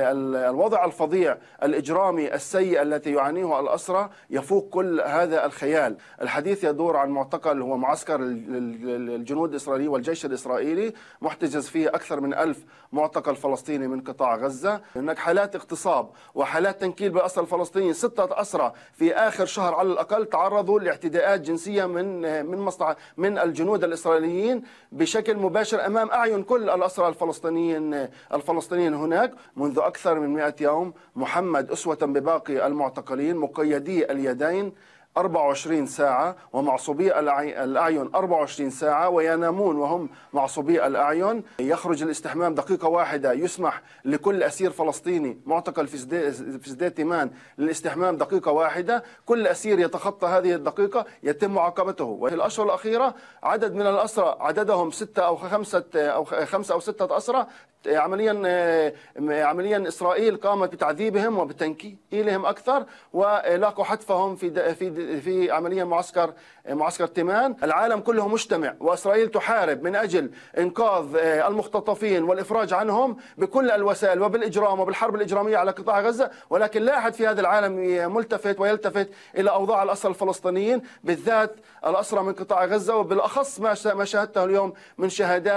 الوضع الفظيع الإجرامي السيء التي يعانيه الأسرى يفوق كل هذا الخيال الحديث يدور عن معتقل هو معسكر الجنود الإسرائيلي والجيش الإسرائيلي محتجز فيه أكثر من ألف معتقل فلسطيني من قطاع غزة هناك حالات اغتصاب وحالات تنكيل بالأسرى الفلسطيني ستة أسرى في آخر شهر على الأقل تعرضوا لاعتداءات جنسية من من مصنع من الجنود الإسرائيليين بشكل مباشر أمام أعين كل الأسرى الفلسطينيين الفلسطينيين هناك منذ أكثر من 100 يوم محمد أسوة بباقي المعتقلين مقيدي اليدين 24 ساعة ومعصبي الأعين 24 ساعة وينامون وهم معصبي الأعين يخرج الاستحمام دقيقة واحدة يسمح لكل أسير فلسطيني معتقل في سداد تيمان للاستحمام دقيقة واحدة كل أسير يتخطى هذه الدقيقة يتم معاقبته وفي الأشهر الأخيرة عدد من الأسرى عددهم ستة أو خمسة أو خمسة أو ستة أسرى عمليا عمليا إسرائيل قامت بتعذيبهم وبتنكيلهم أكثر ولاقوا حتفهم في في في عملية معسكر معسكر تيمان العالم كله مجتمع وإسرائيل تحارب من أجل إنقاذ آه، المختطفين والإفراج عنهم بكل الوسائل وبالإجرام وبالحرب الإجرامية على قطاع غزة ولكن لا أحد في هذا العالم ملتفت ويلتفت إلى أوضاع الأسرى الفلسطينيين بالذات الأسرى من قطاع غزة وبالأخص ما شاهدته اليوم من شهادات